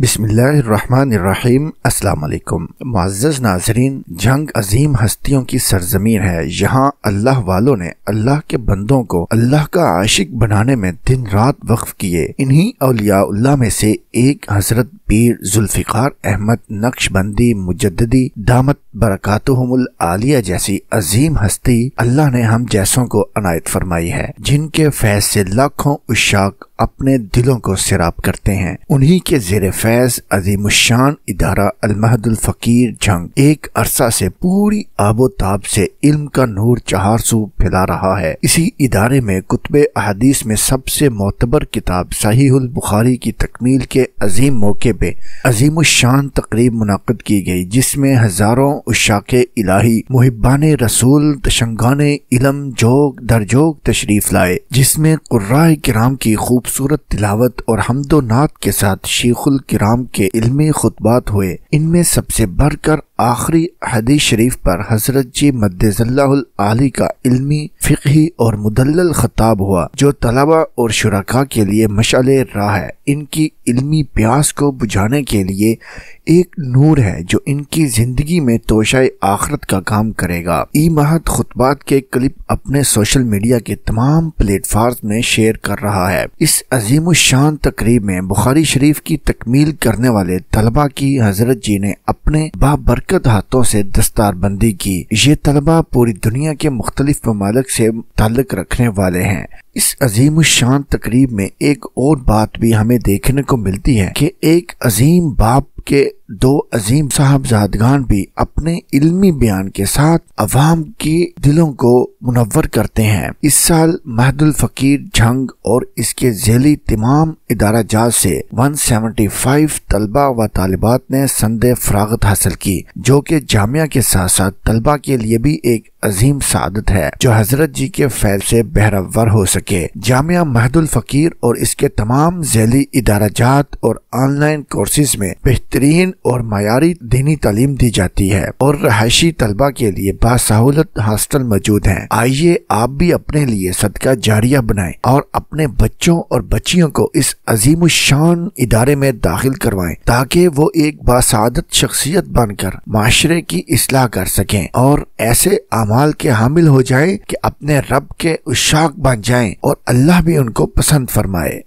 बिसमीम् अल्लाम मुआज़ नाजरीन जंग अजीम हस्तियों की सरजमीन है यहाँ अल्लाह वालों ने अल्लाह के बंदों को अल्लाह का आशिक बनाने में दिन रात वक्फ किए इन्हीं अलियाल्ला में से एक हजरत पीर जुल्फ़िकार अहमद नक्शबंदी मुजदी दामत बरकतहमुल आलिया जैसी अजीम हस्ती अल्लाह ने हम जैसों को अनायत फरमाई है जिनके फैज से लाखों उशाक अपने दिलों को सिराप करते हैं उन्हीं के जेर फैज अजीम इदारा अलमहदुल फकीर जंग एक अरसा से पूरी आबो ताब से इल्म का नूर चहार सू फैला रहा है इसी इदारे में कुतब अहदीस में सबसे मोतबर किताब सहीहुल बुखारी की तकमील के अजीम मौके पे अजीम शान तकरीब मुनद की गई जिसमे हजारों उशाक इलाही मुहिबान रसूल तशंगान इलम जोग दरजोग तशरीफ लाए जिसमे कुर्रा कराम की खूब खूबसूरत तिलावत और नात के साथ शेखुल किराम के इल्मी खुतबात हुए इनमें सबसे बढ़कर आखिरी हदीस शरीफ पर हजरत जी मद्दली का इल्मी फिकही और मुदल खताब हुआ जो तलबा और शुरा के लिए मशाल रहा है इनकी इल्मी प्यास को बुझाने के लिए एक नूर है जो इनकी ज़िंदगी में तोशा आखरत का काम करेगा ई महत खुतबात के क्लिप अपने सोशल मीडिया के तमाम प्लेटफॉर्म में शेयर कर रहा है इस अजीम शान तकरीब में बुखारी शरीफ की तकमील करने वाले तलबा की हजरत जी ने अपने बाबर मुनद हाथों से बंदी की ये तलबा पूरी दुनिया के मुख्तलिफ ममालिक से ताल्लुक रखने वाले हैं इस अजीम शान तकरीब में एक और बात भी हमें देखने को मिलती है कि एक अजीम बाप के दो अजीम साहबजादगान भी अपने इल्मी बयान के साथ अवाम के दिलों को मुनवर करते हैं इस साल महदुल फकीर जंग और इसके जेली तमाम इदारा जात से 175 तलबा व तालिबात ने संदे फरागत हासिल की जो कि जामिया के साथ साथ तलबा के लिए भी एक अजीम सादत है जो हजरत जी के फैल से बहरावर हो सके जामिया महदुल फकीर और इसके तमाम जैली इदाराजात और ऑनलाइन कोर्सेज में बेहतरीन और मयारी दीनी तालीम दी जाती है और रहायशी तलबा के लिए बासहूलत हॉस्टल मौजूद है आइए आप भी अपने लिए सदका जारिया बनाए और अपने बच्चों और बच्चियों को इस अजीम शान इदारे में दाखिल करवाए ताकि वो एक बासादत शख्सियत बनकर माशरे की असलाह कर सकें और ऐसे कमाल के हामिल हो जाए कि अपने रब के उशाक बन जाए और अल्लाह भी उनको पसंद फरमाए